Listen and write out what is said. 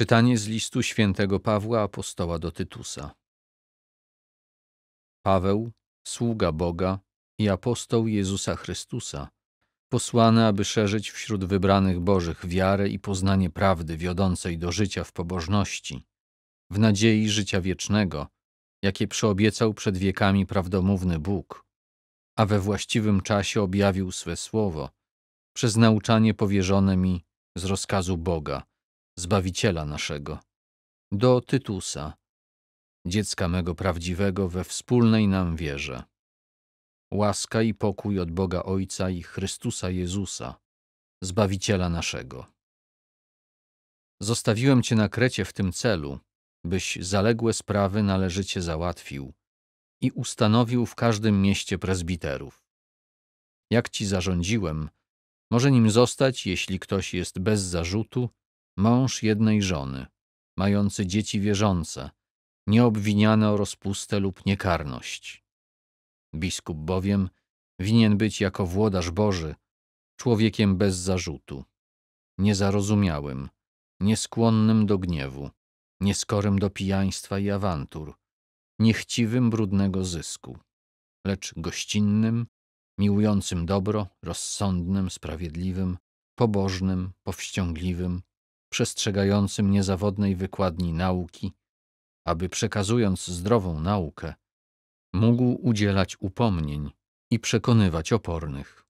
Czytanie z listu świętego Pawła apostoła do Tytusa. Paweł, sługa Boga i apostoł Jezusa Chrystusa, posłany, aby szerzyć wśród wybranych Bożych wiarę i poznanie prawdy wiodącej do życia w pobożności, w nadziei życia wiecznego, jakie przyobiecał przed wiekami prawdomówny Bóg, a we właściwym czasie objawił swe słowo, przez nauczanie powierzone mi z rozkazu Boga – Zbawiciela naszego, do Tytusa, dziecka mego prawdziwego we wspólnej nam wierze. Łaska i pokój od Boga Ojca i Chrystusa Jezusa, Zbawiciela naszego. Zostawiłem Cię na Krecie w tym celu, byś zaległe sprawy należycie załatwił i ustanowił w każdym mieście prezbiterów. Jak Ci zarządziłem, może nim zostać, jeśli ktoś jest bez zarzutu mąż jednej żony, mający dzieci wierzące, nieobwiniane o rozpustę lub niekarność. Biskup bowiem winien być jako włodarz Boży człowiekiem bez zarzutu, niezarozumiałym, nieskłonnym do gniewu, nieskorym do pijaństwa i awantur, niechciwym brudnego zysku, lecz gościnnym, miłującym dobro, rozsądnym, sprawiedliwym, pobożnym, powściągliwym, przestrzegającym niezawodnej wykładni nauki, aby przekazując zdrową naukę, mógł udzielać upomnień i przekonywać opornych.